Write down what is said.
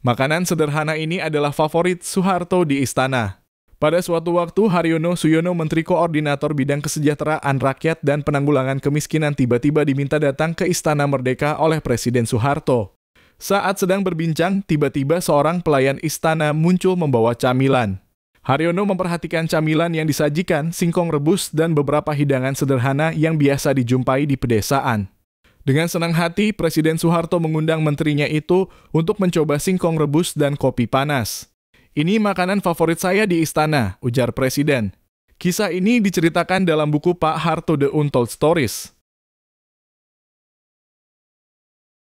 Makanan sederhana ini adalah favorit Soeharto di istana. Pada suatu waktu, Haryono Suyono Menteri Koordinator Bidang Kesejahteraan Rakyat dan Penanggulangan Kemiskinan tiba-tiba diminta datang ke Istana Merdeka oleh Presiden Soeharto. Saat sedang berbincang, tiba-tiba seorang pelayan istana muncul membawa camilan. Haryono memperhatikan camilan yang disajikan, singkong rebus, dan beberapa hidangan sederhana yang biasa dijumpai di pedesaan. Dengan senang hati, Presiden Soeharto mengundang menterinya itu untuk mencoba singkong rebus dan kopi panas. Ini makanan favorit saya di istana, ujar Presiden. Kisah ini diceritakan dalam buku Pak Harto The Untold Stories.